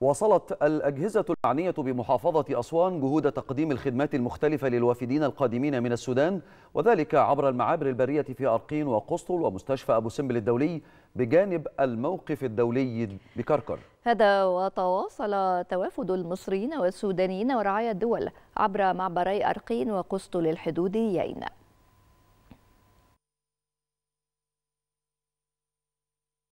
واصلت الأجهزة المعنية بمحافظة أسوان جهود تقديم الخدمات المختلفة للوافدين القادمين من السودان وذلك عبر المعابر البرية في أرقين وقسطل ومستشفى أبو سمبل الدولي بجانب الموقف الدولي بكركر هذا وتواصل توافد المصريين والسودانيين ورعايا الدول عبر معبري أرقين وقسطل الحدوديين